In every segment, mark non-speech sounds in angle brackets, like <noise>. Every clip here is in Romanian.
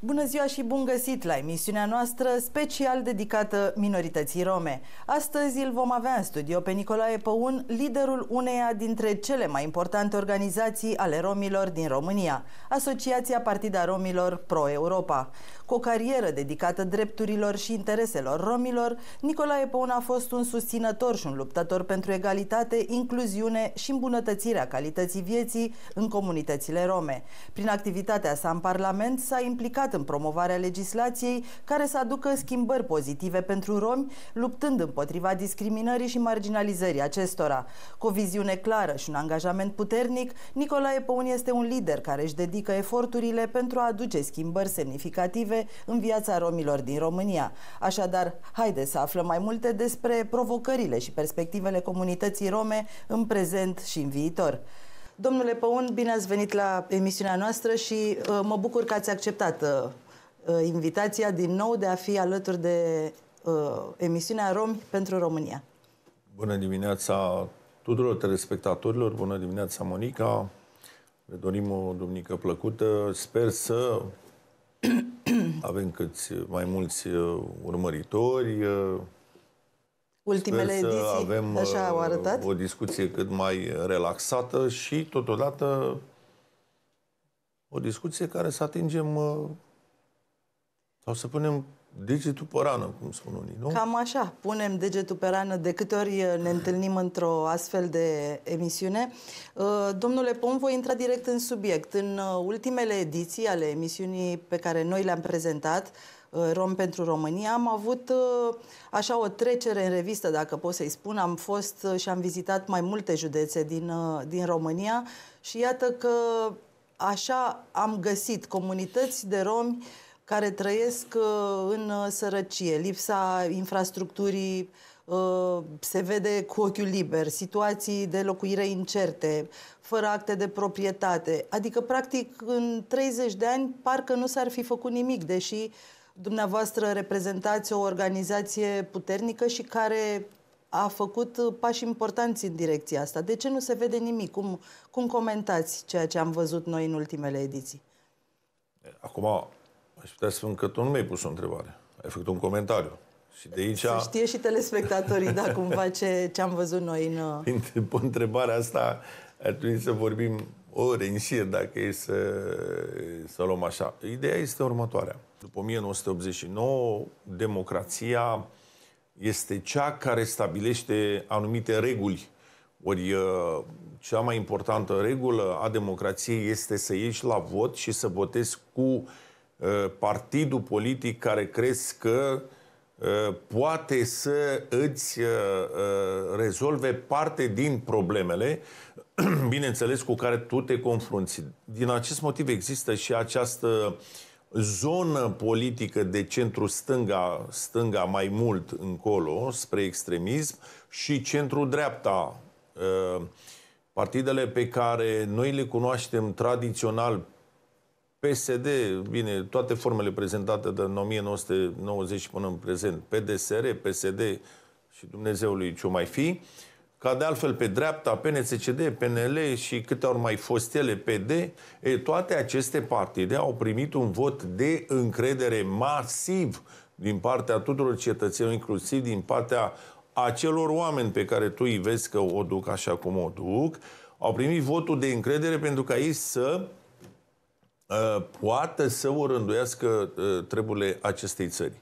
Bună ziua și bun găsit la emisiunea noastră special dedicată minorității rome. Astăzi îl vom avea în studio pe Nicolae Păun, liderul uneia dintre cele mai importante organizații ale romilor din România, Asociația Partida Romilor Pro Europa. Cu o carieră dedicată drepturilor și intereselor romilor, Nicolae Păun a fost un susținător și un luptător pentru egalitate, incluziune și îmbunătățirea calității vieții în comunitățile rome. Prin activitatea sa în Parlament s-a implicat implicat în promovarea legislației care să aducă schimbări pozitive pentru romi, luptând împotriva discriminării și marginalizării acestora. Cu o viziune clară și un angajament puternic, Nicolae Păun este un lider care își dedică eforturile pentru a aduce schimbări semnificative în viața romilor din România. Așadar, haide să aflăm mai multe despre provocările și perspectivele comunității rome în prezent și în viitor. Domnule Păun, bine ați venit la emisiunea noastră și uh, mă bucur că ați acceptat uh, uh, invitația din nou de a fi alături de uh, emisiunea Romi pentru România. Bună dimineața tuturor telespectatorilor, bună dimineața Monica, le dorim o duminică plăcută, sper să <clears throat> avem câți mai mulți uh, urmăritori, uh, Ultimele Sper ediții avem așa au arătat. Uh, o discuție cât mai relaxată și totodată o discuție care să atingem uh, sau să punem degetul pe rană, cum spun unii, nu? Cam așa, punem degetul pe rană de câte ori uh, ne întâlnim într-o astfel de emisiune. Domnule Pom, voi intra direct în subiect. În ultimele ediții ale emisiunii pe care noi le-am prezentat, Uh, rom pentru România, am avut uh, așa o trecere în revistă, dacă pot să-i spun. Am fost uh, și am vizitat mai multe județe din, din România și iată că așa am găsit comunități de romi care trăiesc în sărăcie, lipsa infrastructurii se vede cu ochiul liber, situații de locuire incerte, fără acte de proprietate. Adică, practic, în 30 de ani parcă nu s-ar fi făcut nimic, deși uh, Dumneavoastră reprezentați o organizație puternică și care a făcut pași importanți în direcția asta. De ce nu se vede nimic? Cum, cum comentați ceea ce am văzut noi în ultimele ediții? Acum, aș putea să spun că tu nu mi-ai pus o întrebare. Ai făcut un comentariu. Și de aici... Să știe și telespectatorii, da, cumva ce, ce am văzut noi în... Uh, Pe întrebarea asta ar trebui să vorbim ore în șir, dacă e să, să luăm așa. Ideea este următoarea. După 1989, democrația este cea care stabilește anumite reguli. Ori uh, cea mai importantă regulă a democrației este să ieși la vot și să votezi cu uh, partidul politic care crezi că uh, poate să îți rezolve parte din problemele, <clears throat> bineînțeles, cu care tu te confrunți. Din acest motiv există și această uh, zonă politică de centru-stânga, stânga mai mult încolo, spre extremism, și centru-dreapta. Uh, partidele pe care noi le cunoaștem tradițional, PSD, bine, toate formele prezentate de 1990 până în prezent, PDSR, PSD și Dumnezeului ce mai fi, uh, ca de altfel pe dreapta, PNCCD, PNL și câte ori mai fost ele, PD, e, toate aceste partide au primit un vot de încredere masiv din partea tuturor cetățenilor, inclusiv din partea acelor oameni pe care tu îi vezi că o duc așa cum o duc, au primit votul de încredere pentru ca ei să uh, poată să o rânduiască uh, treburile acestei țări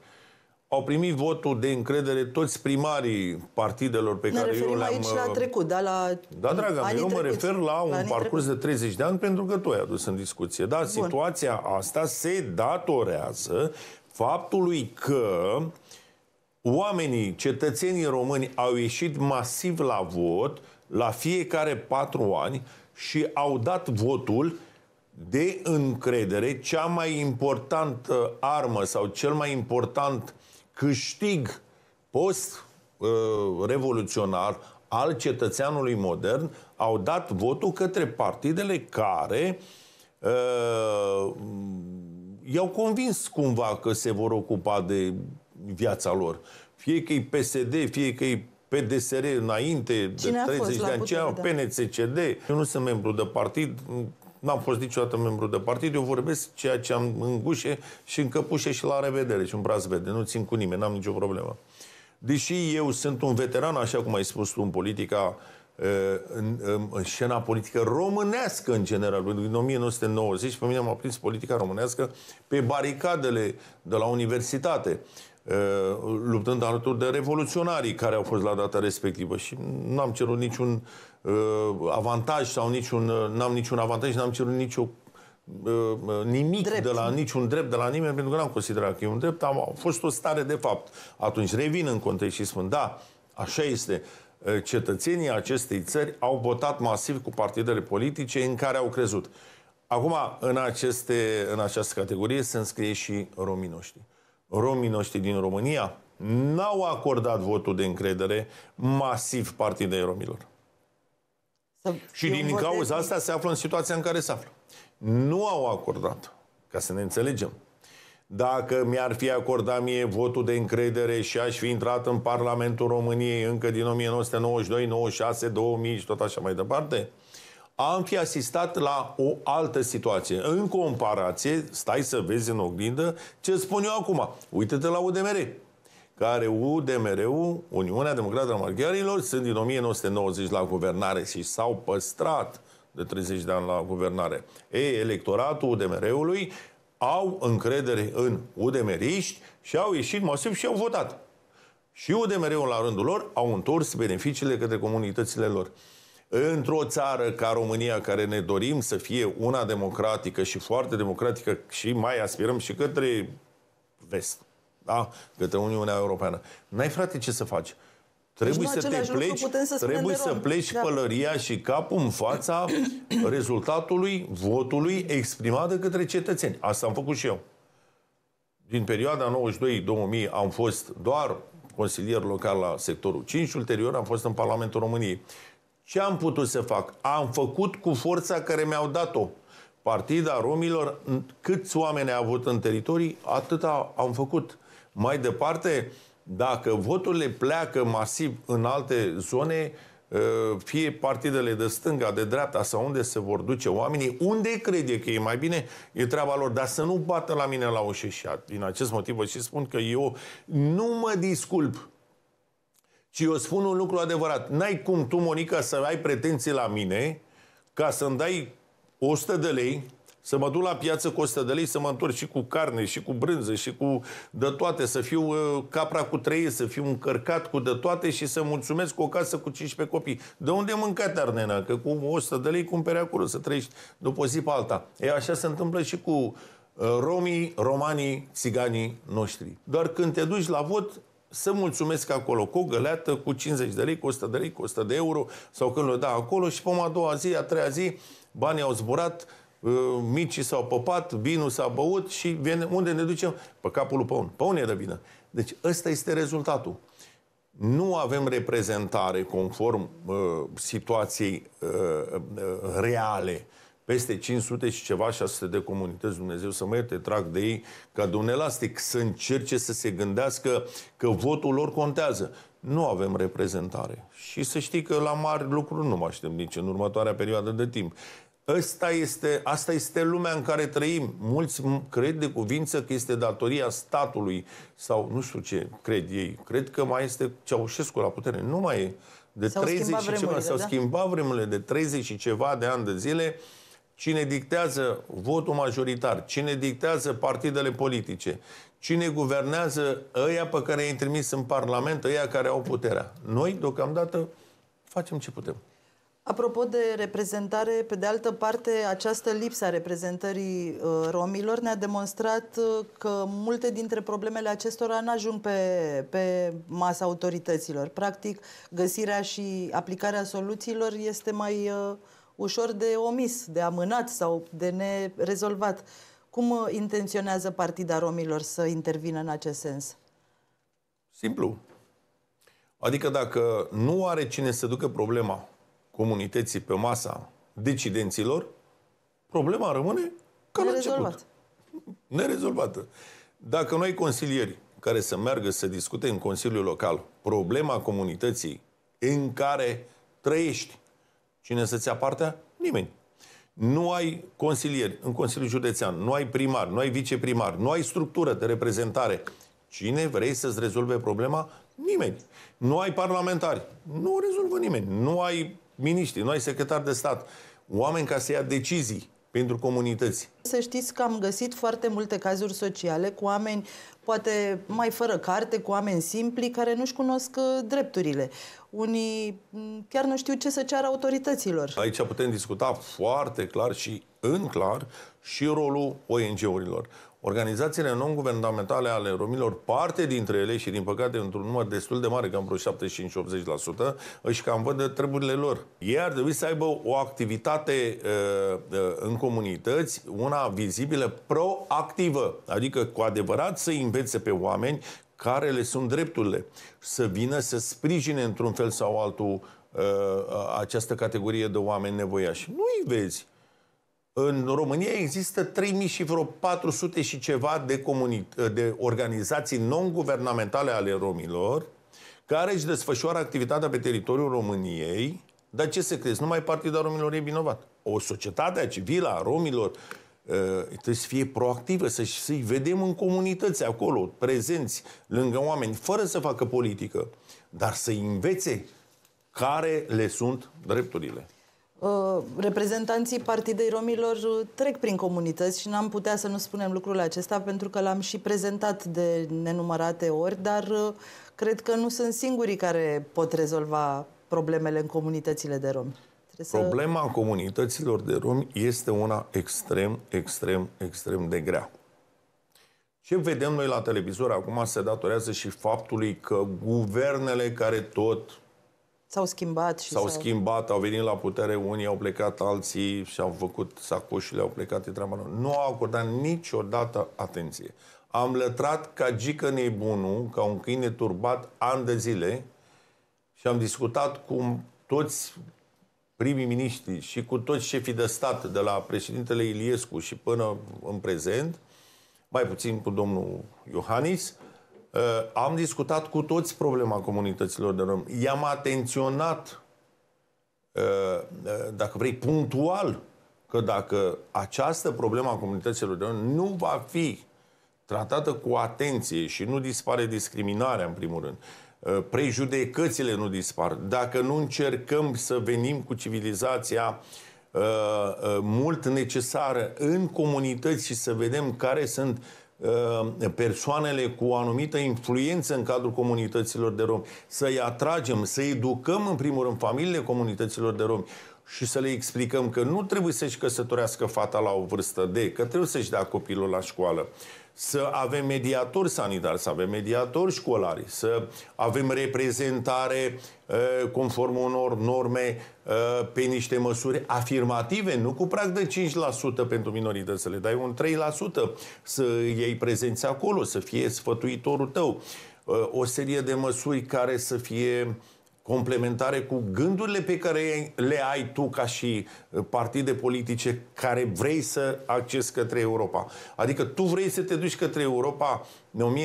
au primit votul de încredere toți primarii partidelor pe ne care eu le-am... aici la uh, trecut, da? La... Da, draga mea, eu mă refer la, la un parcurs trecut. de 30 de ani pentru că tu ai adus în discuție. Da, Bun. situația asta se datorează faptului că oamenii, cetățenii români au ieșit masiv la vot la fiecare patru ani și au dat votul de încredere, cea mai importantă armă sau cel mai important uh, câștig post-revoluționar al cetățeanului modern au dat votul către partidele care uh, i-au convins cumva că se vor ocupa de viața lor. Fie că e PSD, fie că e PDSR înainte Cine de 30 de ani, PNCCD. Da. Eu nu sunt membru de partid, N-am fost niciodată membru de partid, eu vorbesc ceea ce am în gușe și în căpușe și la revedere și un braț vede. Nu țin cu nimeni, n-am nicio problemă. Deși eu sunt un veteran, așa cum ai spus tu, în politica, eh, în, în, în scena politică românească în general. În 1990 pe mine m-a prins politica românească pe baricadele de la universitate eh, luptând alături de revoluționarii care au fost la data respectivă și n-am cerut niciun Uh, avantaj sau niciun, uh, n-am niciun avantaj, n-am cerut nicio uh, nimic drept. de la niciun drept de la nimeni, pentru că n-am considerat că e un drept, a fost o stare de fapt. Atunci revin în context și spun, da, așa este. Cetățenii acestei țări au votat masiv cu partidele politice în care au crezut. Acum, în, aceste, în această categorie se înscrie și romii noștri. Romii noștri din România n-au acordat votul de încredere masiv partidei romilor. Și din cauza asta se află în situația în care se află. Nu au acordat, ca să ne înțelegem. Dacă mi-ar fi acordat mie votul de încredere și aș fi intrat în Parlamentul României încă din 1992, 96, 2000 și tot așa mai departe, am fi asistat la o altă situație. În comparație, stai să vezi în oglindă ce spun eu acum. Uită-te la UDMR care UDMR-ul, Uniunea Democrată a Maghiarilor, sunt din 1990 la guvernare și s-au păstrat de 30 de ani la guvernare. Ei, electoratul UDMR-ului au încredere în udemeriști și au ieșit masiv și au votat. Și UDMR-ul la rândul lor au întors beneficiile către comunitățile lor. Într-o țară ca România, care ne dorim să fie una democratică și foarte democratică și mai aspirăm și către vest, da? către Uniunea Europeană. N-ai, frate, ce să faci. Trebuie deci, să te pleci, să trebuie să pleci da. pălăria și capul în fața <coughs> rezultatului votului exprimat de către cetățeni. Asta am făcut și eu. Din perioada 92-2000 am fost doar consilier local la sectorul 5 ulterior am fost în Parlamentul României. Ce am putut să fac? Am făcut cu forța care mi-au dat-o. Partida Romilor, câți oameni a avut în teritorii, atâta am făcut. Mai departe, dacă voturile pleacă masiv în alte zone, ă, fie partidele de stânga, de dreapta sau unde se vor duce oamenii, unde crede că e mai bine, e treaba lor, dar să nu bată la mine la ușă și din acest motiv vă și spun că eu nu mă disculp ci eu spun un lucru adevărat. N-ai cum tu, Monica, să ai pretenții la mine ca să-mi dai 100 de lei, să mă duc la piață cu 100 de lei, să mă întorc și cu carne, și cu brânză, și cu de toate, să fiu uh, capra cu trei, să fiu încărcat cu de toate și să mulțumesc cu o casă cu 15 copii. De unde mânca tarnena? Că cu 100 de lei cumpere acolo, să trăiești după zi pe alta. E așa se întâmplă și cu uh, romii, romanii, țiganii noștri. Doar când te duci la vot, să mulțumesc acolo cu găleată, cu 50 de lei, cu 100 de lei, cu 100 de euro sau când le da acolo și pe a doua zi, a treia zi, banii au zburat, uh, micii s-au păpat, vinul s-a băut și vine, unde ne ducem? Pe capul lui Păun. Păun e de vină. Deci ăsta este rezultatul. Nu avem reprezentare conform uh, situației uh, uh, reale peste 500 și ceva, 600 de comunități, Dumnezeu să mă ierte, trag de ei ca de un elastic, să încerce să se gândească că votul lor contează. Nu avem reprezentare. Și să știi că la mari lucruri nu mă aștept nici în următoarea perioadă de timp. Asta este, asta este lumea în care trăim. Mulți cred de cuvință că este datoria statului sau nu știu ce cred ei. Cred că mai este Ceaușescu la putere. Nu mai e. De s-au 30 și ceva, s-au da? schimbat vremurile de 30 și ceva de ani de zile. Uh, Cine dictează votul majoritar, cine dictează partidele politice, cine guvernează ăia pe care i-ai trimis în Parlament, ăia care au puterea. Noi, deocamdată, facem ce putem. Apropo de reprezentare, pe de altă parte, această lipsă a reprezentării uh, romilor ne-a demonstrat uh, că multe dintre problemele acestora nu ajung pe, pe masa autorităților. Practic, găsirea și aplicarea soluțiilor este mai uh, ușor de omis, de amânat sau de nerezolvat. Cum uh, intenționează Partida Romilor să intervină în acest sens? Simplu. Adică dacă nu are cine să ducă problema comunității pe masa decidenților, problema rămâne ca la început. Nerezolvată. Dacă noi consilieri care să meargă să discute în Consiliul Local problema comunității în care trăiești, Cine să-ți apartea? Nimeni. Nu ai consilieri în Consiliul Județean, nu ai primar, nu ai viceprimar, nu ai structură de reprezentare. Cine vrei să-ți rezolve problema? Nimeni. Nu ai parlamentari. Nu o rezolvă nimeni. Nu ai miniștri, nu ai secretari de stat. Oameni ca să ia decizii pentru comunități. Să știți că am găsit foarte multe cazuri sociale cu oameni poate mai fără carte, cu oameni simpli care nu-și cunosc uh, drepturile. Unii mm, chiar nu știu ce să ceară autorităților. Aici putem discuta foarte clar și în clar și rolul ONG-urilor. Organizațiile non-guvernamentale ale romilor, parte dintre ele și din păcate într-un număr destul de mare, cam vreo 75-80%, își cam văd de treburile lor. Ei ar trebui să aibă o activitate uh, uh în comunități, una vizibilă, proactivă, adică cu adevărat să învețe pe oameni care le sunt drepturile, să vină să sprijine într-un fel sau altul uh, uh această categorie de oameni nevoiași. Nu-i vezi. În România există 3000 și vreo 400 și ceva de, de organizații non-guvernamentale ale romilor care își desfășoară activitatea pe teritoriul României, dar ce să crezi? Numai Partida Romilor e vinovat. O societate civilă a romilor Uh, trebuie să fie proactivă, să, să-i vedem în comunități acolo, prezenți, lângă oameni, fără să facă politică, dar să-i învețe care le sunt drepturile. Uh, reprezentanții Partidei Romilor trec prin comunități și n-am putea să nu spunem lucrul acesta pentru că l-am și prezentat de nenumărate ori, dar uh, cred că nu sunt singurii care pot rezolva problemele în comunitățile de romi. Trebuie Problema să... comunităților de romi este una extrem, extrem, extrem de grea. Ce vedem noi la televizor acum se datorează și faptului că guvernele care tot S-au schimbat și S-au schimbat, au venit la putere, unii au plecat, alții și-au făcut sacoșile, au plecat, e treaba lor. Nu au acordat niciodată atenție. Am lătrat ca gică nebunul, ca un câine turbat, ani de zile și am discutat cu toți primii miniștri și cu toți șefii de stat, de la președintele Iliescu și până în prezent, mai puțin cu domnul Iohannis, Uh, am discutat cu toți problema comunităților de rom. I-am atenționat, uh, uh, dacă vrei, punctual, că dacă această problemă a comunităților de rom nu va fi tratată cu atenție și nu dispare discriminarea, în primul rând, prejudecățile nu dispar, dacă nu încercăm să venim cu civilizația mult necesară în comunități și să vedem care sunt Uh, persoanele cu o anumită influență în cadrul comunităților de romi, să-i atragem, să educăm în primul rând familiile comunităților de romi și să le explicăm că nu trebuie să-și căsătorească fata la o vârstă de, că trebuie să-și dea copilul la școală, să avem mediatori sanitari, să avem mediatori școlari, să avem reprezentare ă, conform unor norme ă, pe niște măsuri afirmative, nu cu prag de 5% pentru minoritățile, dai un 3% să iei prezenți acolo, să fie sfătuitorul tău. Ă, o serie de măsuri care să fie uh, complementare cu gândurile pe care le ai tu ca și uh, partide politice care vrei să accesi către Europa. Adică tu vrei să te duci către Europa în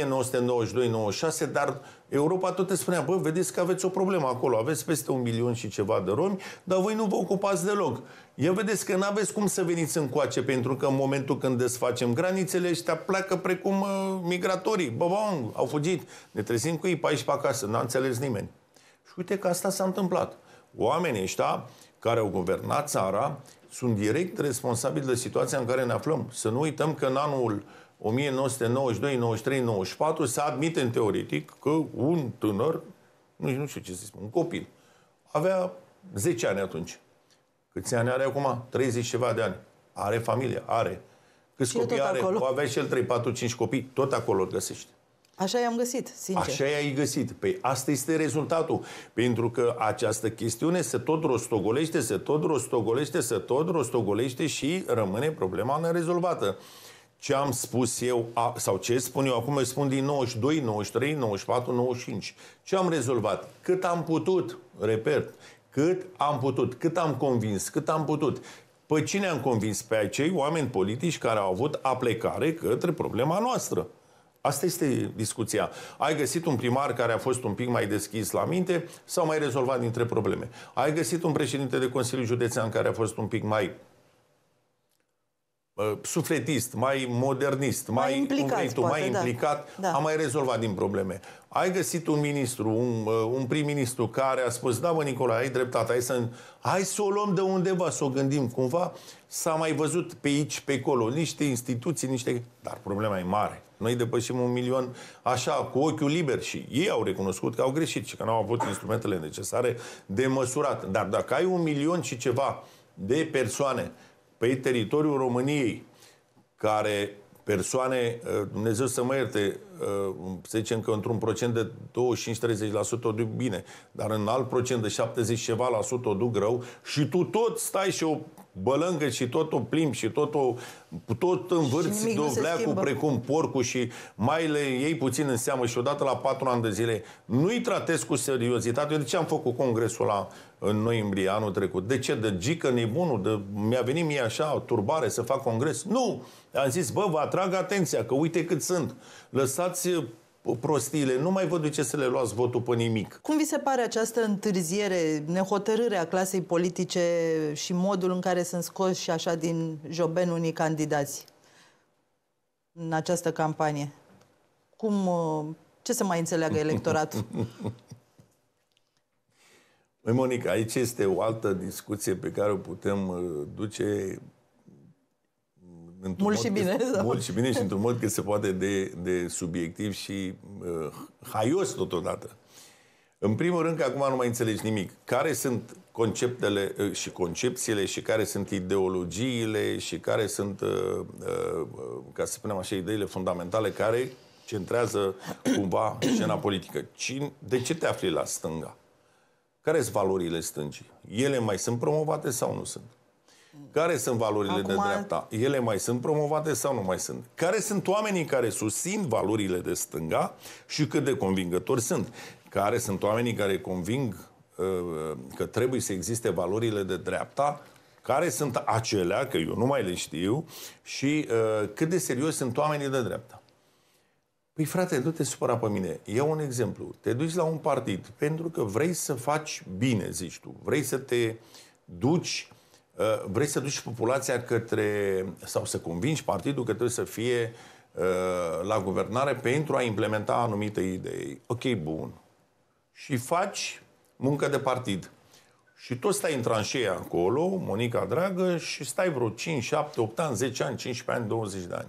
1992-96, dar Europa tot te spunea, bă, vedeți că aveți o problemă acolo, aveți peste un milion și ceva de romi, dar voi nu vă ocupați deloc. Eu vedeți că nu aveți cum să veniți încoace, pentru că în momentul când desfacem granițele, ăștia pleacă precum uh, migratorii. Bă, bă, au fugit. Ne trezim cu ei pe aici pe acasă. N-a înțeles nimeni. Și uite că asta s-a întâmplat. Oamenii ăștia care au guvernat țara sunt direct responsabili de situația în care ne aflăm. Să nu uităm că în anul 1992, 93, 94 se admite în teoretic că un tânăr, nu, știu ce să spun, un copil, avea 10 ani atunci. Câți ani are acum? 30 ceva de ani. Are familie, are. Câți și copii are? Acolo. O avea și el 3, 4, 5 copii. Tot acolo îl găsește. Așa i-am găsit, sincer. Așa i-ai găsit. Păi asta este rezultatul. Pentru că această chestiune se tot rostogolește, se tot rostogolește, se tot rostogolește și rămâne problema nerezolvată. Ce am spus eu, sau ce spun eu acum, eu spun din 92, 93, 94, 95. Ce am rezolvat? Cât am putut, repet, cât am putut, cât am convins, cât am putut. Pe cine am convins? Pe acei oameni politici care au avut aplecare către problema noastră. Asta este discuția. Ai găsit un primar care a fost un pic mai deschis la minte sau mai rezolvat dintre probleme? Ai găsit un președinte de Consiliu Județean care a fost un pic mai uh, sufletist, mai modernist, mai, mai implicat, vrei, tu, poate, mai da. implicat da. a mai rezolvat din probleme. Ai găsit un ministru, un, uh, un prim-ministru care a spus, da mă nicola, ai dreptate, hai să, hai să o luăm de undeva, să o gândim cumva. S-a mai văzut pe aici, pe acolo, niște instituții, niște... Dar problema e mare. Noi depășim un milion așa, cu ochiul liber și ei au recunoscut că au greșit și că n-au avut instrumentele necesare de măsurat. Dar dacă ai un milion și ceva de persoane pe teritoriul României care persoane, uh, Dumnezeu să mă ierte, uh, să zicem că într-un procent de 25-30% o duc bine, dar în alt procent de 70 ceva la sută o duc rău și tu tot stai și o bălângă și tot o plimbi și tot, o, tot învârți cu precum porcul și mai le iei puțin în seamă și odată la patru ani de zile nu-i tratez cu seriozitate. Eu de ce am făcut congresul la în noiembrie anul trecut? De ce? De gică nebunul? De, mi-a venit mie așa o turbare să fac congres? Nu! Am zis, bă, vă atrag atenția că uite cât sunt. Lăsați prostiile, nu mai vă duce să le luați votul pe nimic. Cum vi se pare această întârziere, a clasei politice și modul în care sunt scoși așa din joben unii candidați în această campanie? Cum, uh, ce să mai înțeleagă electoratul? Măi, <laughs> Monica, aici este o altă discuție pe care o putem uh, duce mult și bine. că, sau... <laughs> Da. Mult și bine și într-un mod cât se poate de, de subiectiv și uh, haios totodată. În primul rând că acum nu mai înțelegi nimic. Care sunt conceptele uh, și concepțiile și care sunt ideologiile și care sunt, uh, uh, ca să spunem așa, ideile fundamentale care centrează cumva <coughs> scena politică. Cine, de ce te afli la stânga? Care sunt valorile stângii? Ele mai sunt promovate sau nu sunt? Care sunt valorile Acum... de dreapta? Ele mai sunt promovate sau nu mai sunt? Care sunt oamenii care susțin valorile de stânga și cât de convingători sunt? Care sunt oamenii care conving uh, uh că trebuie să existe valorile de dreapta? Care sunt acelea, că eu nu mai le știu, și uh, cât de serios sunt oamenii de dreapta? Păi frate, nu te supăra pe mine. Eu un exemplu. Te duci la un partid pentru că vrei să faci bine, zici tu. Vrei să te duci Uh, vrei să duci populația către, sau să convingi partidul că trebuie să fie uh, la guvernare pentru a implementa anumite idei. Ok, bun. Și faci muncă de partid. Și tu stai în tranșeia acolo, Monica Dragă, și stai vreo 5, 7, 8 ani, 10 ani, 15 ani, 20 de ani.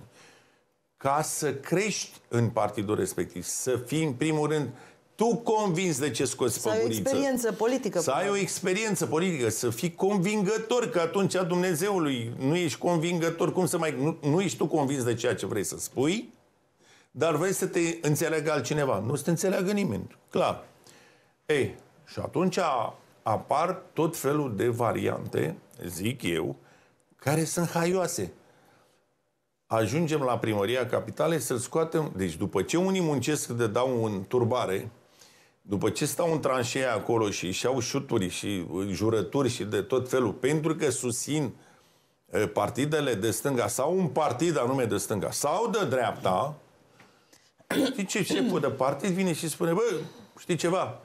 Ca să crești în partidul respectiv, să fii în primul rând tu convins de ce scoți să pe Să ai o experiență politică. Să ai o experiență politică, să fii convingător, că atunci a Dumnezeului nu ești convingător, cum să mai... Nu, nu ești tu convins de ceea ce vrei să spui, dar vrei să te înțeleagă altcineva. Nu să te înțeleagă nimeni, clar. Ei, și atunci apar tot felul de variante, zic eu, care sunt haioase. Ajungem la primăria capitalei să-l scoatem. Deci după ce unii muncesc de dau în turbare, după ce stau în tranșee acolo și își au șuturi și uh, jurături și de tot felul, pentru că susțin uh, partidele de stânga sau un partid anume de stânga sau de dreapta, știi <coughs> ce șeful de partid vine și spune, bă, știi ceva,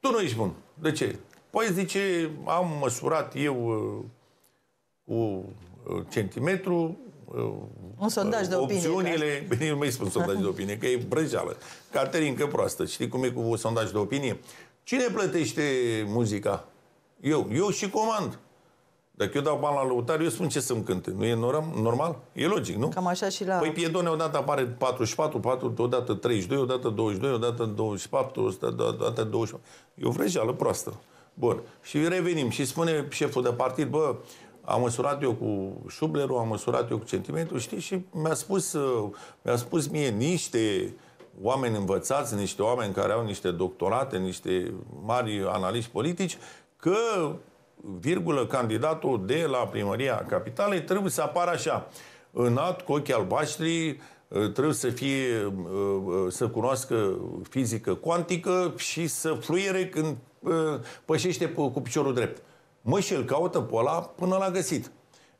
tu nu ești bun. De ce? Păi zice, am măsurat eu uh, cu centimetru un sondaj de opinie. Opțiunile, că... nu mai spun sondaj de opinie, că e brăjeală. Caterincă proastă. Știi cum e cu sondaj de opinie? Cine plătește muzica? Eu. Eu și comand. Dacă eu dau bani la lăutar, eu spun ce să-mi cânte. Nu e normal? E logic, nu? Cam așa și la... Păi Piedone odată apare 44, 4, odată 32, odată 22, odată 24, odată 24. E o vrăjeală proastă. Bun. Și revenim și spune șeful de partid, bă, am măsurat eu cu șublerul, am măsurat eu cu centimetru, știi, și mi-a spus, uh, mi-a spus mie niște oameni învățați, niște oameni care au niște doctorate, niște mari analiști politici, că, virgulă, candidatul de la primăria capitalei trebuie să apară așa, înalt, cu ochii albaștri, uh, trebuie să fie, uh, să cunoască fizică cuantică și să fluiere când pășește cu piciorul drept. Mă, și îl caută pe ăla până l-a găsit.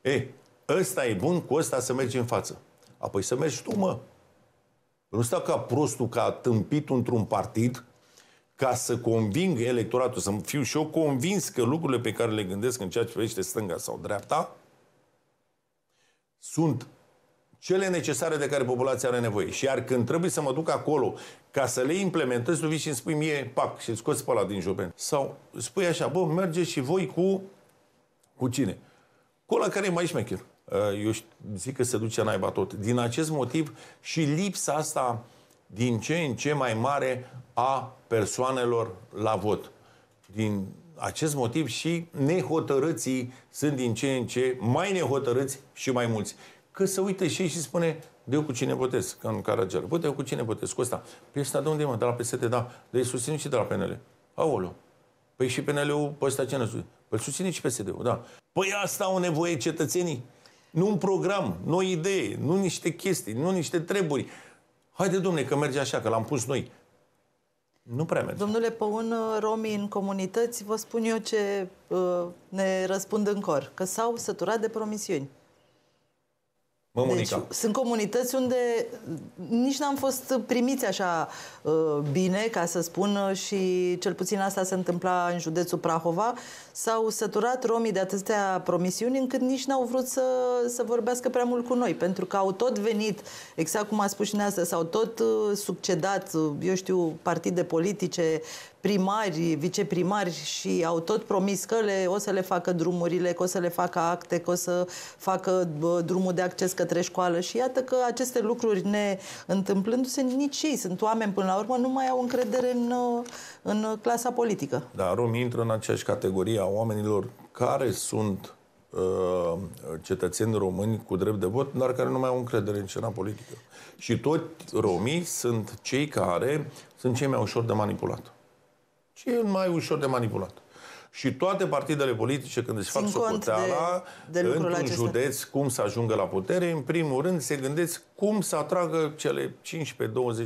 E, ăsta e bun, cu ăsta să mergi în față. Apoi să mergi tu, mă. Nu stau ca prostul, ca tâmpit într-un partid, ca să conving electoratul, să fiu și eu convins că lucrurile pe care le gândesc în ceea ce privește stânga sau dreapta sunt cele necesare de care populația are nevoie. Și iar când trebuie să mă duc acolo ca să le implementez, tu vii și îmi spui mie, pac, și scoți pe ăla din jupen. Sau spui așa, bă, mergeți și voi cu, cu cine? Cu ăla care e mai șmecher. Uh, eu zic că se duce naiba tot. Din acest motiv și lipsa asta din ce în ce mai mare a persoanelor la vot. Din acest motiv și nehotărâții sunt din ce în ce mai nehotărâți și mai mulți că să uite și ei și spune, de eu cu cine votez, că în Caragel. Bă, de eu cu cine votez, cu ăsta. Păi ăsta de unde, mă? De la PSD, da. De ei susținut și de la PNL. Aolo. Păi și PNL-ul, pe ăsta ce nu susține? Păi susține și PSD-ul, da. Păi asta au nevoie cetățenii. Nu un program, nu o idee, nu niște chestii, nu niște treburi. Haide, domne, că merge așa, că l-am pus noi. Nu prea merge. Domnule Păun, romii în comunități, vă spun eu ce uh, ne răspund în cor, că s-au săturat de promisiuni. Mă, Deci, sunt comunități unde nici n-am fost primiți așa uh, bine, ca să spun, uh, și cel puțin asta se întâmpla în județul Prahova s-au săturat romii de atâtea promisiuni încât nici n-au vrut să, să vorbească prea mult cu noi, pentru că au tot venit, exact cum a spus și neastră, s-au tot uh, succedat, uh, eu știu, partide politice, primari, viceprimari și au tot promis că le, o să le facă drumurile, că o să le facă acte, că o să facă drumul de acces către școală și iată că aceste lucruri ne întâmplându-se, nici ei sunt oameni până la urmă, nu mai au încredere în, uh, în clasa politică. Da, romii intră în aceeași categorie a oamenilor care sunt uh, cetățeni români cu drept de vot, dar care nu mai au încredere în scena politică. Și toți romii sunt cei care sunt cei mai ușor de manipulat. Cei mai ușor de manipulat. Și toate partidele politice, când își fac socoteala, într-un județ, cum să ajungă la putere, în primul rând se gândesc cum să atragă cele 15-20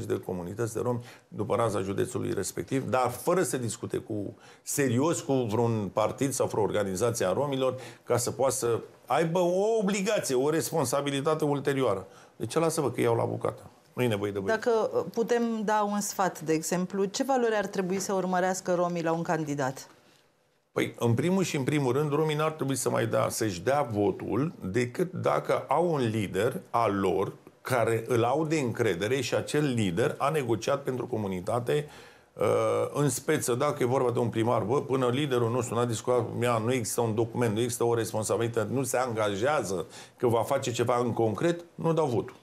de comunități de romi după raza județului respectiv, dar fără să discute cu serios cu vreun partid sau vreo organizație a romilor, ca să poată să aibă o obligație, o responsabilitate ulterioară. Deci lasă-vă că iau la bucată. Nu e nevoie de băieți. Dacă uh, putem da un sfat, de exemplu, ce valori ar trebui să urmărească romii la un candidat? Păi, în primul și în primul rând, romii n-ar trebui să mai dea, să-și dea votul decât dacă au un lider al lor care îl au de încredere și acel lider a negociat pentru comunitate uh, în speță, dacă e vorba de un primar, bă, până liderul nostru n-a discutat cu mea, nu există un document, nu există o responsabilitate, nu se angajează că va face ceva în concret, nu dau votul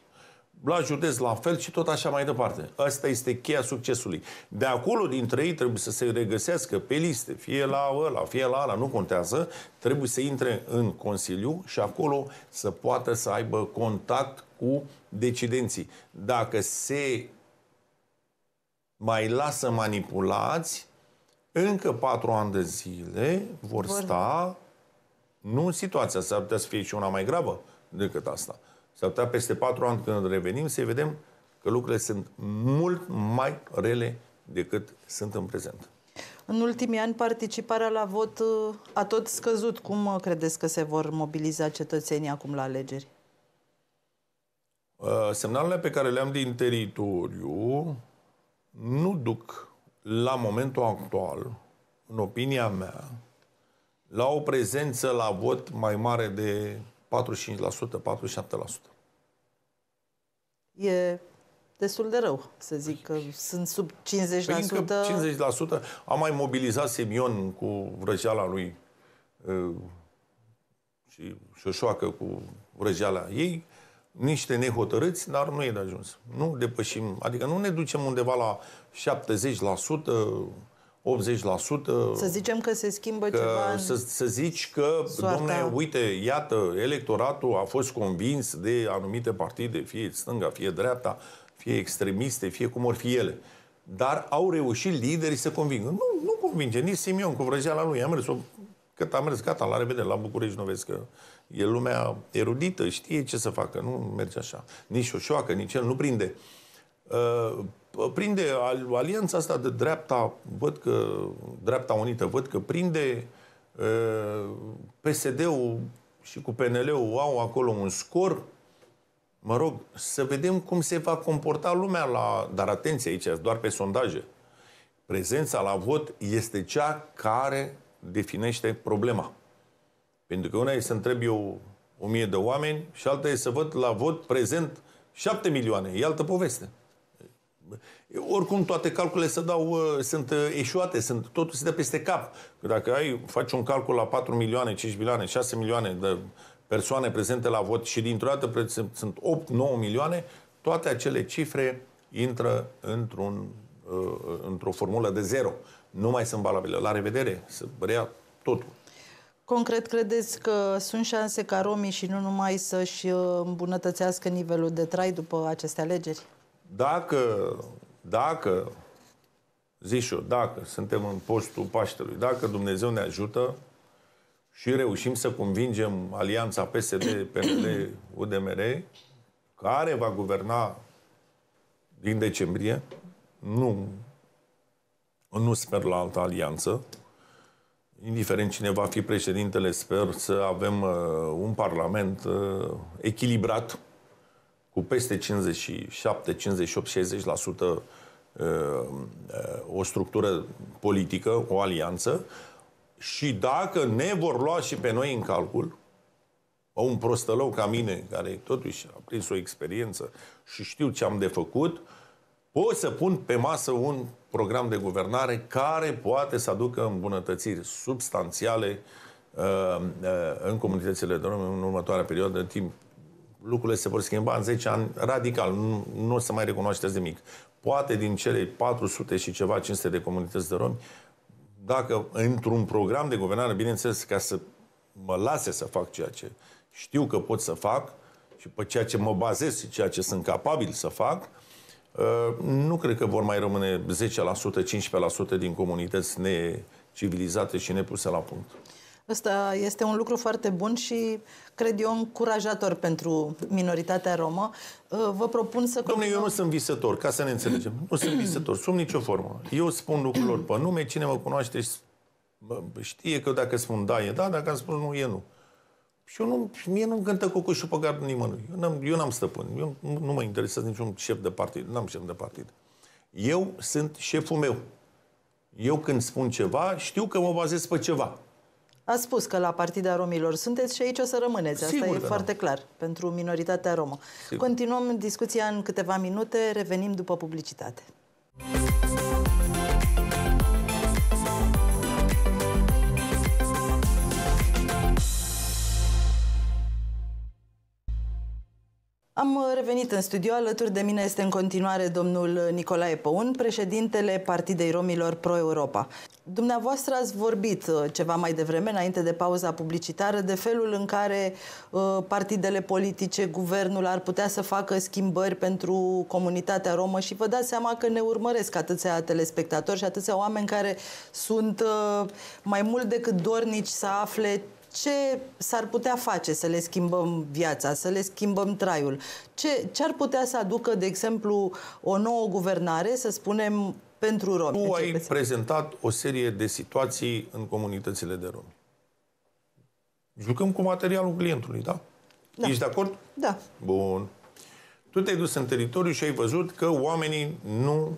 la județ la fel și tot așa mai departe. Asta este cheia succesului. De acolo, dintre ei, trebuie să se regăsească pe liste, fie la ăla, fie la ăla, nu contează, trebuie să intre în Consiliu și acolo să poată să aibă contact cu decidenții. Dacă se mai lasă manipulați, încă patru ani de zile vor, vor. sta nu în situația, s-ar putea să fie și una mai gravă decât asta. S-ar putea peste patru ani când revenim să vedem că lucrurile sunt mult mai rele decât sunt în prezent. În ultimii ani, participarea la vot uh, a tot scăzut. Cum uh, credeți că se vor mobiliza cetățenii acum la alegeri? Uh, semnalele pe care le am din teritoriu nu duc la momentul actual, în opinia mea, la o prezență la vot mai mare de 45%, 47%. E destul de rău, să zic că sunt sub 50%. Păi încă 50% a mai mobilizat Semion cu vrăjeala lui și șoșoacă cu vrăjeala ei, niște nehotărâți, dar nu e de ajuns. Nu depășim, adică nu ne ducem undeva la 70%, 80%. Să zicem că se schimbă că, ceva. Să, să zici că, domnule domne, uite, iată, electoratul a fost convins de anumite partide, fie stânga, fie dreapta, fie extremiste, fie cum or fi ele. Dar au reușit liderii să convingă. Nu, nu convinge nici Simion cu vrăjeala lui. Am mers -o, cât am mers, gata, la revedere, la București nu vezi că e lumea erudită, știe ce să facă, nu merge așa. Nici o șoacă, nici el nu prinde. Uh, prinde alianța asta de dreapta, văd că, dreapta unită, văd că prinde PSD-ul și cu PNL-ul au acolo un scor, mă rog, să vedem cum se va comporta lumea la... Dar atenție aici, doar pe sondaje. Prezența la vot este cea care definește problema. Pentru că una e să întreb eu o mie de oameni și alta e să văd la vot prezent șapte milioane. E altă poveste oricum toate calculele se dau, uh, sunt uh, eșuate, sunt, totul se dă peste cap. Dacă ai, faci un calcul la 4 milioane, 5 milioane, 6 milioane de persoane prezente la vot și dintr-o dată sunt 8-9 milioane, toate acele cifre intră într-un, uh, într-o formulă de zero. Nu mai sunt valabile. La revedere, să rea totul. Concret, credeți că sunt șanse ca romii și nu numai să-și îmbunătățească nivelul de trai după aceste alegeri? dacă, dacă, zic eu, dacă suntem în postul Paștelui, dacă Dumnezeu ne ajută și reușim să convingem alianța PSD, PNL, UDMR, care va guverna din decembrie, nu, nu sper la altă alianță, indiferent cine va fi președintele, sper să avem uh, un parlament uh, echilibrat, cu peste 57, 58, 60% o structură politică, o alianță, și dacă ne vor lua și pe noi în calcul, un prostălău ca mine, care totuși a prins o experiență și știu ce am de făcut, pot să pun pe masă un program de guvernare care poate să aducă îmbunătățiri substanțiale uh, uh, în comunitățile de în următoarea perioadă, în timp lucrurile se vor schimba în 10 ani radical, nu, nu o să mai recunoașteți nimic. Poate din cele 400 și ceva 500 de comunități de romi, dacă într-un program de guvernare, bineînțeles, ca să mă lase să fac ceea ce știu că pot să fac și pe ceea ce mă bazez și ceea ce sunt capabil să fac, ă, nu cred că vor mai rămâne 10%, 15% din comunități necivilizate și nepuse la punct. Ăsta este un lucru foarte bun și, cred eu, încurajator pentru minoritatea romă. Ă, vă propun să... Domnule, eu nu sunt visător, ca să ne înțelegem. Nu sunt visător, sub nicio formă. Eu spun lucrurilor pe nume, cine mă cunoaște știe că dacă spun da, e da, dacă am spus nu, e nu. Și eu nu, mie nu-mi cântă cocușul pe gardul nimănui. Eu n-am, eu n-am stăpân. Eu nu, nu mă interesează niciun șef de partid. N-am șef de partid. Eu sunt șeful meu. Eu când spun ceva, știu că mă bazez pe ceva. A spus că la Partida Romilor sunteți și aici o să rămâneți. Asta Sigur e foarte da. clar pentru minoritatea romă. Sigur. Continuăm discuția în câteva minute, revenim după publicitate. Am revenit în studio. Alături de mine este în continuare domnul Nicolae Păun, președintele Partidei Romilor Pro-Europa. Dumneavoastră ați vorbit uh, ceva mai devreme, înainte de pauza publicitară, de felul în care uh, partidele politice, guvernul ar putea să facă schimbări pentru comunitatea romă și vă dați seama că ne urmăresc atâția telespectatori și atâția oameni care sunt uh, mai mult decât dornici să afle ce s-ar putea face să le schimbăm viața, să le schimbăm traiul? Ce, ce ar putea să aducă, de exemplu, o nouă guvernare, să spunem, pentru romi? Tu ai Începeți. prezentat o serie de situații în comunitățile de romi. Jucăm cu materialul clientului, da? da. Ești de acord? Da. Bun. Tu te-ai dus în teritoriu și ai văzut că oamenii nu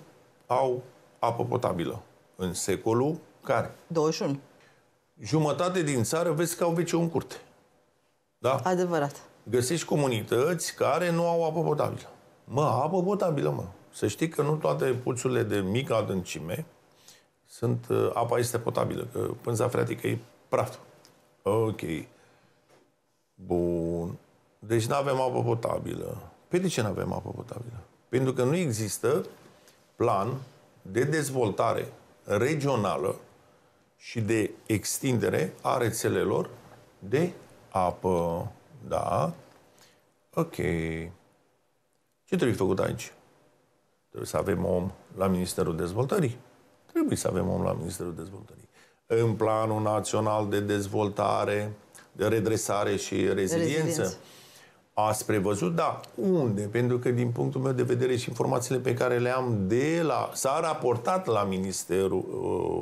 au apă potabilă. În secolul care? 21 jumătate din țară vezi că au vece în curte. Da? Adevărat. Găsești comunități care nu au apă potabilă. Mă, apă potabilă, mă. Să știi că nu toate puțurile de mică adâncime sunt, uh, apa este potabilă, că pânza freatică e praf. Ok. Bun. Deci nu avem apă potabilă. Păi de ce nu avem apă potabilă? Pentru că nu există plan de dezvoltare regională și de extindere a rețelelor de apă. Da? Ok. Ce trebuie făcut aici? Trebuie să avem om la Ministerul Dezvoltării. Trebuie să avem om la Ministerul Dezvoltării. În Planul Național de Dezvoltare, de Redresare și Reziliență. reziliență ați prevăzut, da, unde? Pentru că, din punctul meu de vedere și informațiile pe care le am de la... S-a raportat la Ministerul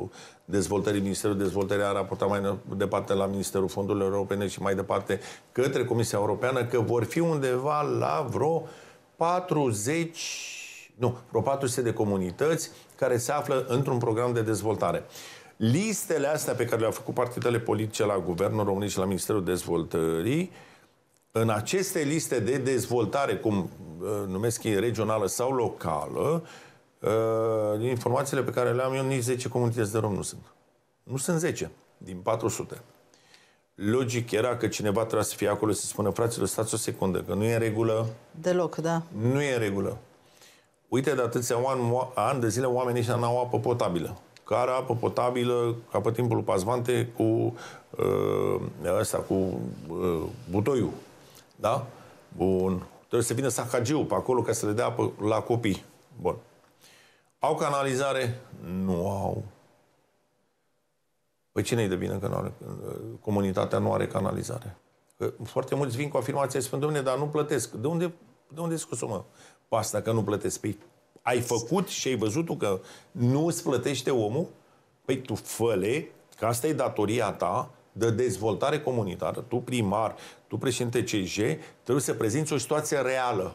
uh, Dezvoltării, Ministerul Dezvoltării a raportat mai departe la Ministerul Fondurilor Europene și mai departe către Comisia Europeană că vor fi undeva la vreo 40, nu, vreo 400 de comunități care se află într-un program de dezvoltare. Listele astea pe care le-au făcut partidele politice la Guvernul României și la Ministerul Dezvoltării uh, în aceste liste de dezvoltare, cum uh, numesc ei regională sau locală, din uh, informațiile pe care le am eu, nici 10 comunități de rom nu sunt. Nu sunt 10 din 400. Logic era că cineva trebuie să fie acolo să spună, fraților, stați o secundă, că nu e în regulă. Deloc, da. Nu e în regulă. Uite, de atâția ani, ani de zile oamenii ăștia n-au apă potabilă. Care apă potabilă, ca pe timpul Pazvante, cu uh, ăsta, cu uh, butoiul. Da? Bun. Trebuie să vină sacagiu pe acolo ca să le dea apă la copii. Bun. Au canalizare? Nu au. Păi cine-i de bine că nu are, comunitatea nu are canalizare? Că foarte mulți vin cu afirmația și spun, domne, dar nu plătesc. De unde, de unde scos mă pe asta că nu plătesc? Păi ai făcut și ai văzut tu că nu îți plătește omul? Păi tu făle, că asta e datoria ta, de dezvoltare comunitară, tu primar, tu președinte CJ, trebuie să prezinți o situație reală.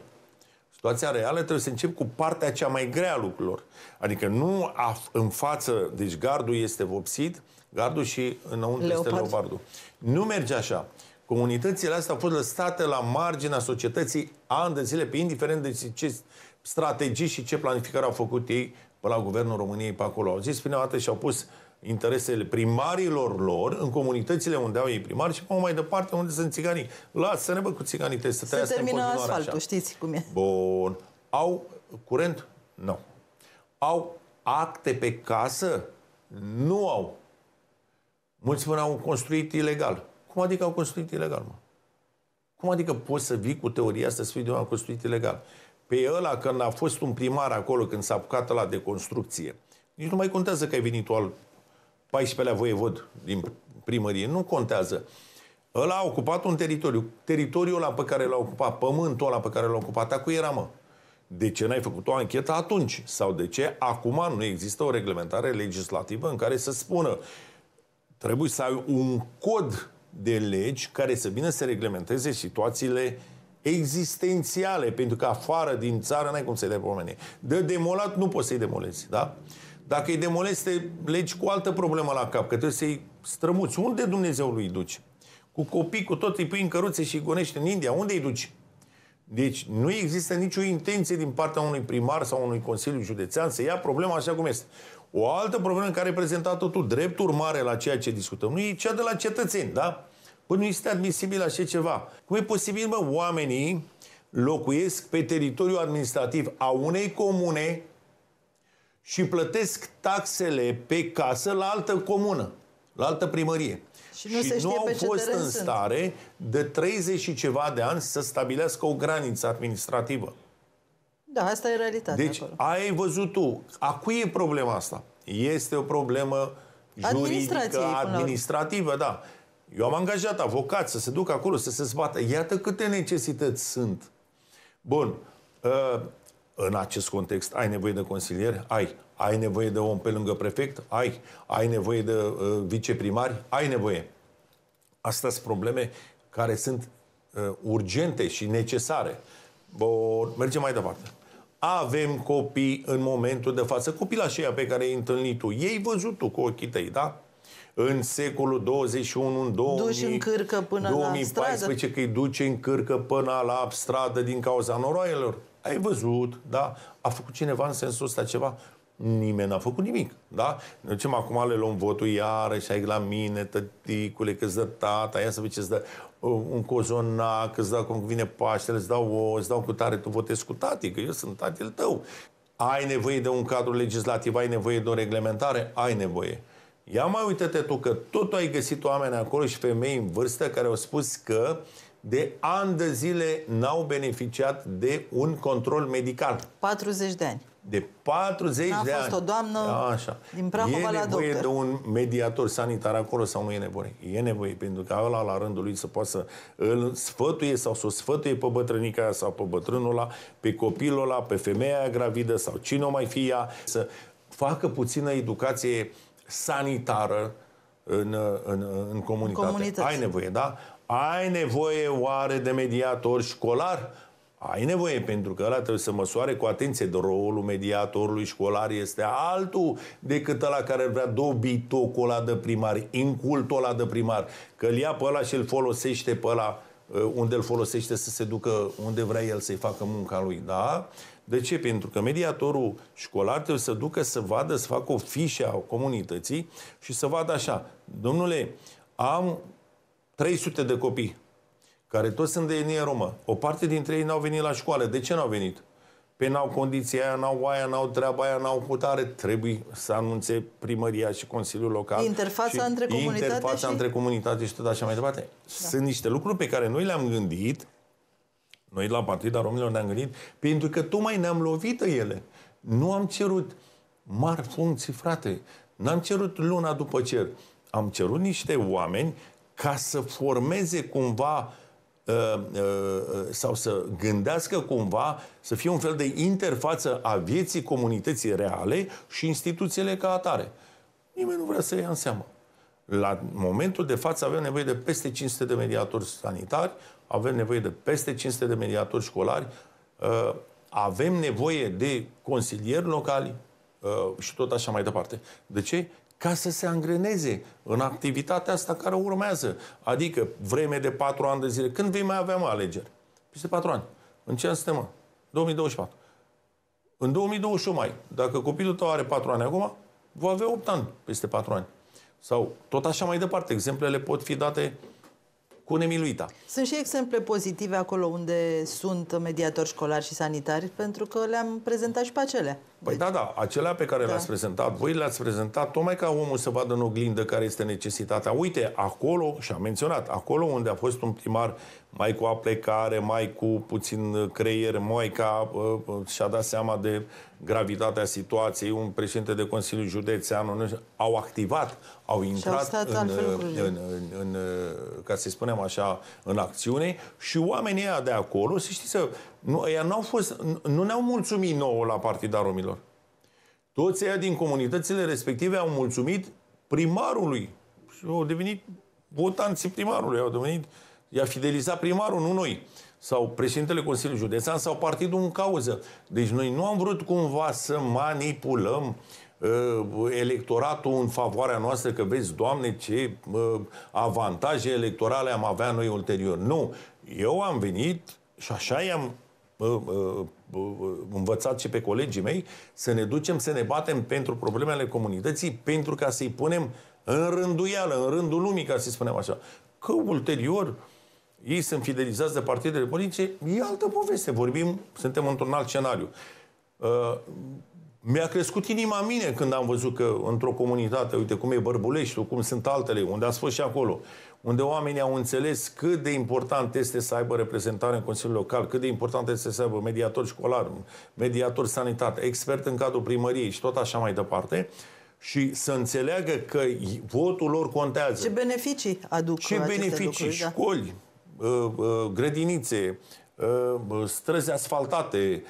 Situația reală trebuie să încep cu partea cea mai grea a lucrurilor. Adică nu în față, deci gardul este vopsit, gardul și înăuntru Leopard. este leopardul. Nu merge așa. Comunitățile astea au fost lăsate la marginea societății ani de zile, pe indiferent de ce strategii și ce planificare au făcut ei pe la Guvernul României pe acolo. Au zis prima dată și au pus uh, interesele primarilor lor în comunitățile unde au ei primari și mai departe unde sunt țiganii. Lasă-ne bă cu țiganii, trebuie să Se termină asfaltul, așa. știți cum e. Bun. Au curent? Nu. No. Au acte pe casă? Nu au. Mulți spun au construit ilegal. Cum adică au construit ilegal, mă? Cum adică poți să vii cu teoria asta să fii de un construit ilegal? Pe ăla, când a fost un primar acolo, când s-a apucat la de construcție, nici nu mai contează că ai venit tu al 14-lea voievod din primărie, nu contează. Ăla a ocupat un teritoriu. Teritoriul ăla pe care l-a ocupat, pământul ăla pe care l-a ocupat, acu era, mă. De ce n-ai făcut o anchetă atunci? Sau de ce acum nu există o reglementare legislativă în care să spună trebuie să ai un cod de legi care să vină să reglementeze situațiile existențiale, pentru că afară din țară n-ai cum să-i dai pe oamenii. De demolat nu poți să-i demolezi, da? Dacă îi demolezi, te legi cu altă problemă la cap, că trebuie să-i strămuți. Unde Dumnezeu lui duci? Cu copii, cu tot, îi pui în căruțe și îi gonești în India. Unde îi duci? Deci nu există nicio intenție din partea unui primar sau unui Consiliu Județean să ia problema așa cum este. O altă problemă în care ai prezentat-o tu, drept urmare la ceea ce discutăm, nu e cea de la cetățeni, da? Bă, păi nu este admisibil așa ceva. Cum e posibil, mă, oamenii locuiesc pe teritoriul administrativ a unei comune și plătesc taxele pe casă la altă comună, la altă primărie. Și nu, și se nu au fost în sunt. stare de 30 și ceva de ani să stabilească o graniță administrativă. Da, asta e realitatea Deci acolo. ai văzut tu. A cui e problema asta? Este o problemă juridică, administrativă, da. Eu am angajat avocat să se ducă acolo, să se zbată. Iată câte necesități sunt. Bun. Ă, în acest context, ai nevoie de consilier? Ai. Ai nevoie de om pe lângă prefect? Ai. Ai nevoie de uh, viceprimari? Ai nevoie. Astea sunt probleme care sunt uh, urgente și necesare. Bun, mergem mai departe. Avem copii în momentul de față, copila aceia pe care ai întâlnit tu. Ei văzut tu cu ochii tăi, da? În secolul 21, în 2000, Duci în cârcă până 2014, la stradă. că îi duce în cârcă până la stradă din cauza noroielor ai văzut, da? A făcut cineva în sensul ăsta ceva? Nimeni n-a făcut nimic, da? Ne ducem acum, le luăm votul iarăși, și ai la mine, tăticule, că-ți dă tata, ia să vezi ce-ți dă uh, un cozonac, îți dau cum vine Paștele, îți dau o, îți dau cu tare, tu votezi cu tati, că eu sunt tatăl tău. Ai nevoie de un cadru legislativ, ai nevoie de o reglementare, ai nevoie. Ia mai uită-te tu că tot ai găsit oameni acolo și femei în vârstă care au spus că uh, de ani de zile n-au beneficiat de un control medical. 40 de ani. De 40 de ani. A fost o doamnă da, așa. din Prahova e la doctor. E nevoie de un mediator sanitar acolo sau nu e nevoie? E nevoie, pentru că ăla la rândul lui să poată să îl sfătuie sau să o sfătuie pe bătrânica aia sau pe bătrânul ăla, pe copilul ăla, pe femeia gravidă sau cine o mai fie ea, să facă puțină educație sanitară în, în, în comunitate. În Ai nevoie, da? Ai nevoie oare de mediator școlar? Ai nevoie, pentru că ăla trebuie să măsoare cu atenție de rolul mediatorului școlar este altul decât ăla care vrea dobitocul ăla de primar, incultul ăla de primar, că îl ia pe ăla și îl folosește pe ăla uh, unde îl folosește să se ducă unde vrea el să-i facă munca lui, da? De ce? Pentru că mediatorul școlar trebuie să ducă să vadă, să facă o fișă a comunității și să vadă așa, domnule, am 300 de copii, care toți sunt de etnie romă. O parte dintre ei n-au venit la școală. De ce n-au venit? Pe n-au condiția aia, n-au aia, n-au treaba aia, n-au putare. Trebuie să anunțe primăria și Consiliul Local. Interfața și între comunitate Interfața și... între comunitate și tot așa mai departe. Da. Sunt niște lucruri pe care noi le-am gândit, noi la Partida Romilor ne-am gândit, pentru că tocmai ne-am lovit ele. Nu am cerut mari funcții, frate. N-am cerut luna după cer. Am cerut niște oameni ca să formeze cumva uh, uh, uh, sau să gândească cumva să fie un fel de interfață a vieții comunității reale și instituțiile ca atare. Nimeni nu vrea să ia în seamă. La momentul de față avem nevoie de peste 500 de mediatori sanitari, avem nevoie de peste 500 de mediatori școlari, avem nevoie de consilieri locali și tot așa mai departe. De ce? ca să se angreneze în activitatea asta care urmează. Adică vreme de patru ani de zile. Când vei mai avea alegeri? Peste patru ani. În ce an suntem, 2024. În 2021 mai, dacă copilul tău are patru ani acum, va avea opt ani peste patru ani. Sau tot așa mai departe. Exemplele pot fi date cu nemiluita. Sunt și exemple pozitive acolo unde sunt mediatori școlari și sanitari, pentru că le-am prezentat și pe acelea. Păi da, da, acelea pe care da. le-ați prezentat, voi le-ați prezentat tocmai ca omul să vadă în oglindă care este necesitatea. Uite, acolo, și am menționat, acolo unde a fost un primar mai cu aplecare, mai cu puțin creier, mai ca și-a dat seama de gravitatea situației, un președinte de Consiliu Județean, au activat, au intrat în, în, în, în, ca să spunem așa, în acțiune și oamenii de acolo, să știți, nu, au fost, nu ne-au mulțumit nouă la Partida Romilor. Toți ea din comunitățile respective au mulțumit primarului. Și au devenit votanții primarului, au devenit, i-a fidelizat primarul, nu noi. Sau președintele Consiliului Județean sau partidul în cauză. Deci noi nu am vrut cumva să manipulăm uh, electoratul în favoarea noastră, că vezi, Doamne, ce uh, avantaje electorale am avea noi ulterior. Nu. Eu am venit și așa i-am învățat și pe colegii mei să ne ducem să ne batem pentru problemele comunității, pentru ca să-i punem în rânduială, în rândul lumii, ca să spunem așa. Că ulterior ei sunt fidelizați de partidele politice, e altă poveste. Vorbim, suntem într-un alt scenariu. Ă, mi-a crescut inima mine când am văzut că într-o comunitate, uite cum e Bărbuleștiul, cum sunt altele, unde ați fost și acolo, unde oamenii au înțeles cât de important este să aibă reprezentare în Consiliul Local, cât de important este să aibă mediator școlar, mediator sanitar, expert în cadrul primăriei și tot așa mai departe, și să înțeleagă că votul lor contează. Ce beneficii aduc Ce beneficii? Lucruri, da. Școli, uh, uh, grădinițe, Ă, străzi asfaltate,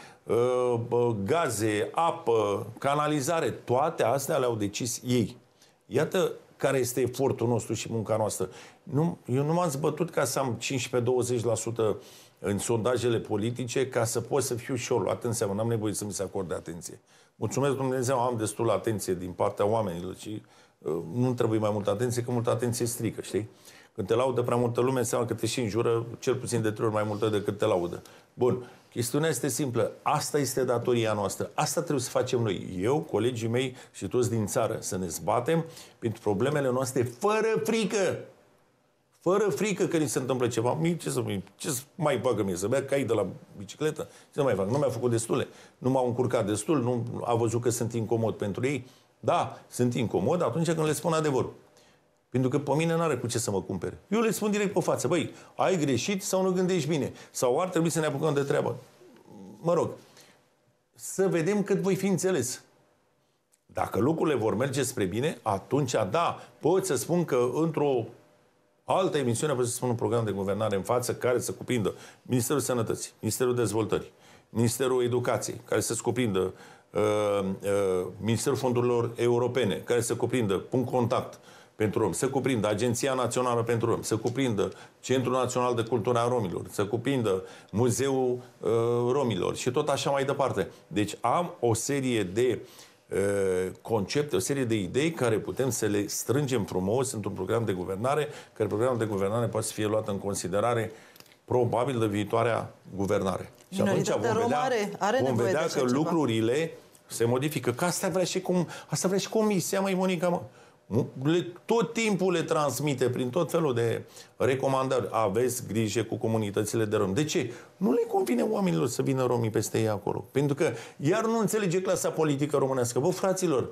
ă, gaze, apă, canalizare, toate astea le-au decis ei. Iată care este efortul nostru și munca noastră. Nu, eu nu m-am zbătut ca să am 15-20% în sondajele politice ca să pot să fiu și eu luat în seamă. N-am nevoie să mi se acorde atenție. Mulțumesc Dumnezeu, am destul atenție din partea oamenilor și uh, ă, nu trebuie mai multă atenție, că multă atenție strică, știi? Când te laudă prea multă lume, înseamnă că te și înjură cel puțin de trei ori mai multă decât te laudă. Bun. Chestiunea este simplă. Asta este datoria noastră. Asta trebuie să facem noi. Eu, colegii mei și toți din țară. Să ne zbatem pentru problemele noastre fără frică. Fără frică că ni se întâmplă ceva. Mie ce să, ce să mai bagă mie? Să bea cai de la bicicletă? Ce să mai fac? Nu mi-a făcut destule. Nu m-au încurcat destul. Nu a văzut că sunt incomod pentru ei. Da, sunt incomod atunci când le spun adevărul. Pentru că pe mine nu are cu ce să mă cumpere. Eu le spun direct pe față, băi, ai greșit sau nu gândești bine? Sau ar trebui să ne apucăm de treabă? Mă rog, să vedem cât voi fi înțeles. Dacă lucrurile vor merge spre bine, atunci da, pot să spun că într-o altă emisiune pot să spun un program de guvernare în față care să cuprindă Ministerul Sănătății, Ministerul Dezvoltării, Ministerul Educației, care să cuprindă uh, uh, Ministerul Fondurilor Europene, care să cuprindă punct contact, uh, pentru Romi, să cuprindă Agenția Națională pentru Romi, să cuprindă Centrul Național de Cultura Romilor, să cuprindă Muzeul uh, Romilor și tot așa mai departe. Deci am o serie de uh, concepte, o serie de idei care putem să le strângem frumos într-un program de guvernare, care programul de guvernare poate să fie luat în considerare probabil de viitoarea guvernare. Și atunci vom vedea, are, are vom vedea că ceva. lucrurile se modifică. Că asta vrea și cum, asta vrea și comisia, mai Monica, mă. Le, tot timpul le transmite prin tot felul de recomandări. Aveți grijă cu comunitățile de romi. De ce? Nu le convine oamenilor să vină romii peste ei acolo. Pentru că iar nu înțelege clasa politică românească. Vă, fraților,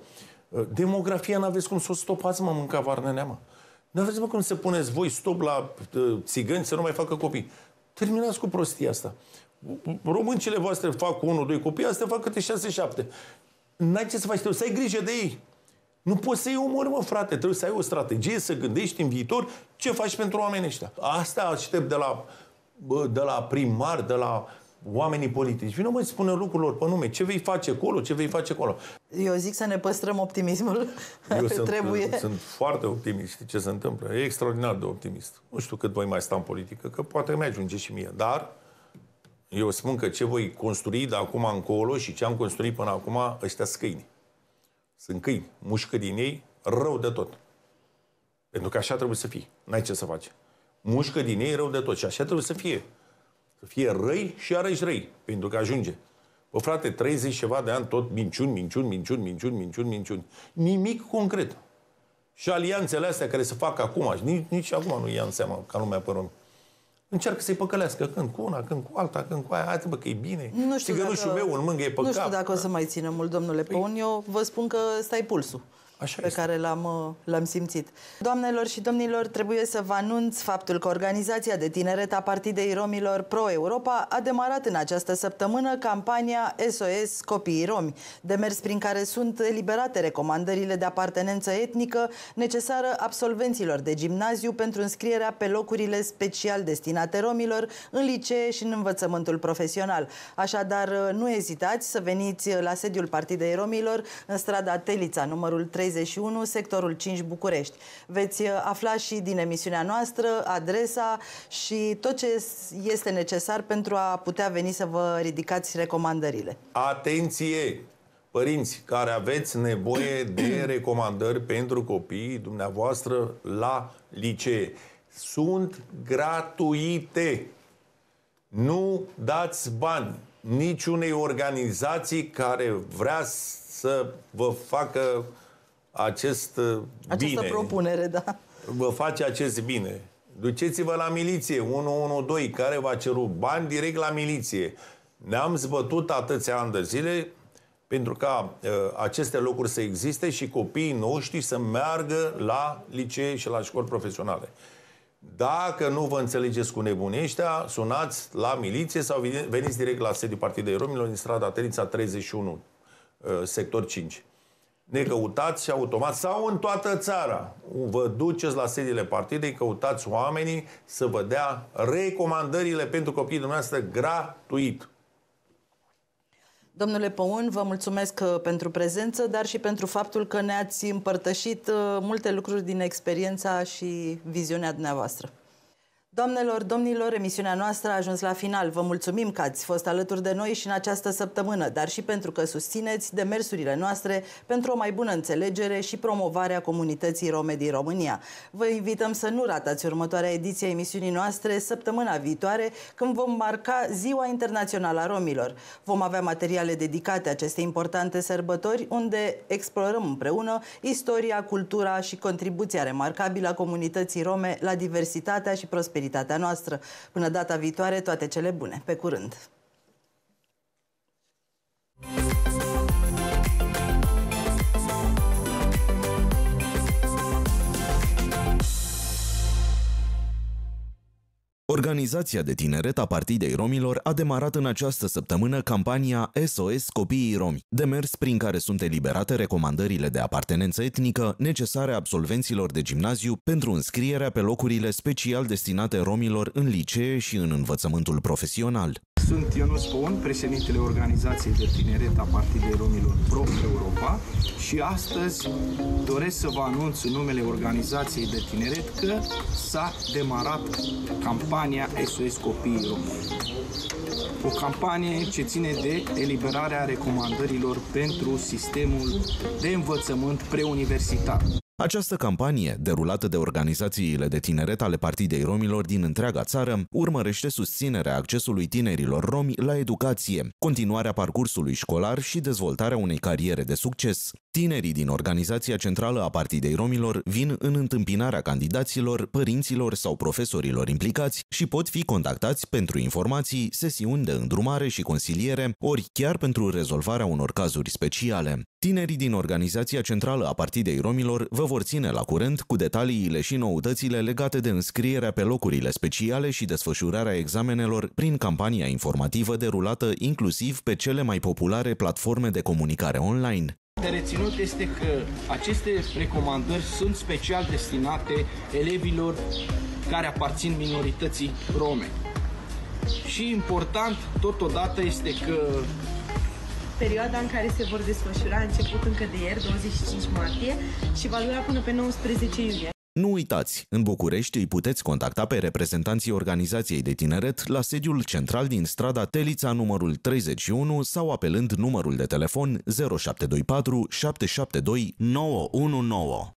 ă, demografia n-aveți cum să o stopați, mă, mânca cavarnă neamă. N-aveți, mă, cum să puneți voi stop la ă, țigăni să nu mai facă copii. Terminați cu prostia asta. Româncile voastre fac 1-2 copii, astea fac câte 6-7. N-ai ce să faci, să ai grijă de ei. Nu poți să-i omori, mă, frate. Trebuie să ai o strategie, să gândești în viitor ce faci pentru oamenii ăștia. Asta aștept de la, de la primar, de la oamenii politici. Vino mă, spune lucrurilor pe nume. Ce vei face acolo, ce vei face acolo. Eu zic să ne păstrăm optimismul. Eu <laughs> sunt, Trebuie. Uh, sunt foarte optimist. Ce se întâmplă? E extraordinar de optimist. Nu știu cât voi mai sta în politică, că poate mi ajunge și mie. Dar eu spun că ce voi construi de acum încolo și ce am construit până acum, ăștia scâini. Sunt câini, mușcă din ei rău de tot. Pentru că așa trebuie să fie. N-ai ce să faci. Mușcă din ei rău de tot. Și așa trebuie să fie. Să fie răi și arăși răi. Pentru că ajunge. Bă, frate, 30 ceva de ani tot minciuni, minciuni, minciuni, minciuni, minciuni, minciuni. Nimic concret. Și alianțele astea care se fac acum, nici, nici acum nu ia în seamă ca lumea pe încearcă să-i păcălească când cu una, când cu alta, când cu aia, hai bă că e bine. Nu știu dacă, meu mângă e pe Nu știu dacă o să mai țină mult, domnule păi... Păun, eu vă spun că stai pulsul. Așa pe este. care l-am, uh, l-am simțit. Doamnelor și domnilor, trebuie să vă anunț faptul că Organizația de Tineret a Partidei Romilor Pro-Europa a demarat în această săptămână campania SOS Copiii Romi, demers prin care sunt eliberate recomandările de apartenență etnică necesară absolvenților de gimnaziu pentru înscrierea pe locurile special destinate romilor în licee și în învățământul profesional. Așadar, uh, nu ezitați să veniți uh, la sediul Partidei Romilor în strada Telița, numărul 3 31, sectorul 5 București. Veți uh, afla și din emisiunea noastră adresa și tot ce este necesar pentru a putea veni să vă ridicați recomandările. Atenție! Părinți care aveți nevoie de <clears throat> recomandări pentru copiii dumneavoastră la licee. Sunt gratuite. Nu dați bani niciunei organizații care vrea să vă facă acest uh, Această bine. propunere, da. Vă face acest bine. Duceți-vă la miliție 112 care va a bani direct la miliție. Ne-am zbătut atâția ani de zile pentru ca uh, aceste locuri să existe și copiii noștri să meargă la licee și la școli profesionale. Dacă nu vă înțelegeți cu nebunii ăștia, sunați la miliție sau veniți direct la sediul Partidei Romilor din strada Terința 31, uh, sector 5 ne căutați și automat, sau în toată țara, vă duceți la sediile partidei, căutați oamenii să vă dea recomandările pentru copiii dumneavoastră gratuit. Domnule Păun, vă mulțumesc uh, pentru prezență, dar și pentru faptul că ne-ați împărtășit uh, multe lucruri din experiența și viziunea dumneavoastră. Doamnelor, domnilor, emisiunea noastră a ajuns la final. Vă mulțumim că ați fost alături de noi și în această săptămână, dar și pentru că susțineți demersurile noastre pentru o mai bună înțelegere și promovarea comunității rome din România. Vă invităm să nu ratați următoarea ediție a emisiunii noastre săptămâna viitoare, când vom marca Ziua Internațională a Romilor. Vom avea materiale dedicate acestei importante sărbători, unde explorăm împreună istoria, cultura și contribuția remarcabilă a comunității rome la diversitatea și prosperitatea activitatea noastră. Până data viitoare, toate cele bune. Pe curând! Organizația de tineret a Partidei Romilor a demarat în această săptămână campania SOS Copiii Romi, demers prin care sunt eliberate recomandările de apartenență etnică necesare absolvenților de gimnaziu pentru înscrierea pe locurile special destinate romilor în licee și în învățământul profesional. Sunt Ionuț Păun, președintele organizației de tineret a Partidei Romilor Pro-Europa și astăzi doresc să vă anunț în numele organizației de tineret că s-a demarat campania SOS Copiii Români. O campanie ce ține de eliberarea recomandărilor pentru sistemul de învățământ preuniversitar. Această campanie, derulată de organizațiile de tineret ale Partidei Romilor din întreaga țară, urmărește susținerea accesului tinerilor romi la educație, continuarea parcursului școlar și dezvoltarea unei cariere de succes. Tinerii din Organizația Centrală a Partidei Romilor vin în întâmpinarea candidaților, părinților sau profesorilor implicați și pot fi contactați pentru informații, sesiuni de îndrumare și consiliere, ori chiar pentru rezolvarea unor cazuri speciale. Tinerii din Organizația Centrală a Partidei Romilor vă vor ține la curent cu detaliile și noutățile legate de înscrierea pe locurile speciale și desfășurarea examenelor prin campania informativă derulată inclusiv pe cele mai populare platforme de comunicare online. De reținut este că aceste recomandări sunt special destinate elevilor care aparțin minorității rome. Și important totodată este că Perioada în care se vor desfășura a început încă de ieri, 25 martie, și va dura până pe 19 iulie. Nu uitați, în București îi puteți contacta pe reprezentanții organizației de tineret la sediul central din strada Telița numărul 31 sau apelând numărul de telefon 0724 772 919.